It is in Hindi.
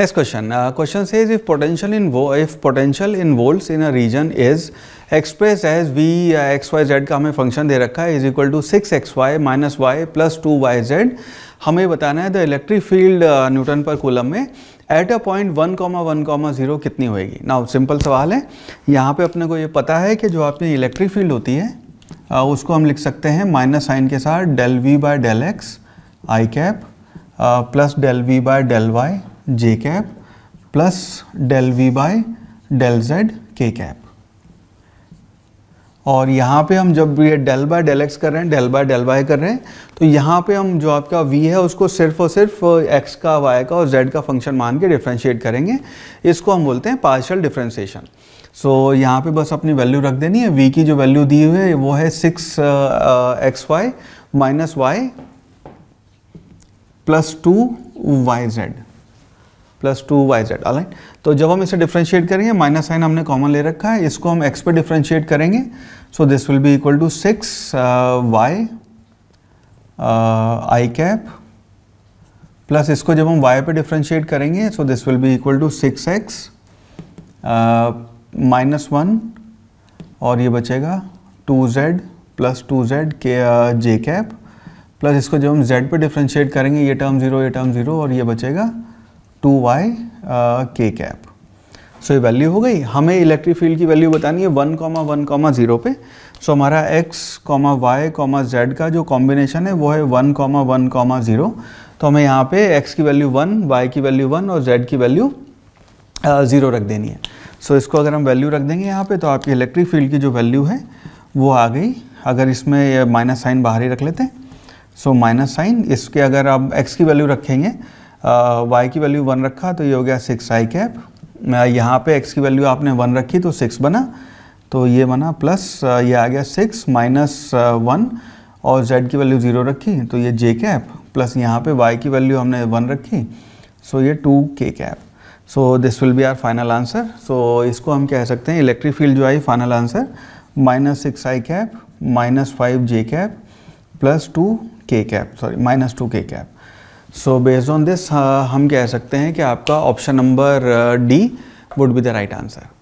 Next क्वेश्चन क्वेश्चन से इफ पोटेंशियल इन वो if potential in in in a region is express as V x y z का हमें फंक्शन दे रखा है is equal to six x y minus y plus two y z हमें बताना है द इलेक्ट्रिक फील्ड न्यूटन पर कूलम में at a point one comma one comma zero कितनी होएगी नाउ सिंपल सवाल है यहाँ पे अपने को ये पता है कि जो आपकी इलेक्ट्रिक फील्ड होती है आ, uh, उसको हम लिख सकते हैं माइनस साइन के साथ del V by del x i cap plus del V by del y j cap plus del V by del z k cap और यहाँ पे हम जब ये डेल बाय डेल एक्स कर रहे हैं डेल बाय डेल वाई कर रहे हैं तो यहाँ पे हम जो आपका वी है उसको सिर्फ और सिर्फ एक्स का वाई का और जेड का फंक्शन मान के डिफ्रेंशिएट करेंगे इसको हम बोलते हैं पार्शियल डिफ्रेंशिएशन सो so, यहाँ पे बस अपनी वैल्यू रख देनी है वी की जो वैल्यू दी हुई है वो है six x y minus y plus two y z plus two y z align तो जब हम इसे डिफ्रेंशिएट करेंगे माइनस साइन हमने कॉमन ले रखा है इसको हम एक्स पे डिफ्रेंशिएट करेंगे so this will be equal to six y i cap plus इसको जब हम वाई पे डिफ्रेंशिएट करेंगे so this will be equal to six x minus one और ये बचेगा two z plus two z के जे कैप प्लस इसको जब हम जेड पे डिफ्रेंशिएट करेंगे ये टर्म ज़ीरो ये टर्म ज़ीरो और ये बचेगा two y k cap so ये वैल्यू हो गई हमें इलेक्ट्रिक फील्ड की वैल्यू बतानी है one comma one comma zero पे सो so, हमारा x comma y comma z का जो कॉम्बिनेशन है वो है one comma one comma zero तो हमें यहाँ पे एक्स की वैल्यू वन वाई की वैल्यू वन और जेड की वैल्यू ज़ीरो रख देनी है सो so, इसको अगर हम वैल्यू रख देंगे यहाँ पे तो आपकी इलेक्ट्रिक फील्ड की जो वैल्यू है वो आ गई अगर इसमें माइनस साइन बाहर ही रख लेते हैं सो माइनस साइन इसके अगर आप एक्स की वैल्यू रखेंगे वाई की वैल्यू वन रखा तो ये हो गया सिक्स आई कैप यहाँ पे एक्स की वैल्यू आपने वन रखी तो सिक्स बना तो ये बना प्लस ये आ गया सिक्स माइनस वन और जेड की वैल्यू ज़ीरो रखी तो ये जे कैप प्लस यहाँ पे वाई की वैल्यू हमने वन रखी सो ये two k cap so this will be our final answer so इसको हम कह सकते हैं इलेक्ट्रिक फील्ड जो आई final answer minus six i cap minus five j cap plus two k cap sorry minus two k cap so based on this हम कह सकते हैं कि आपका option number D would be the right answer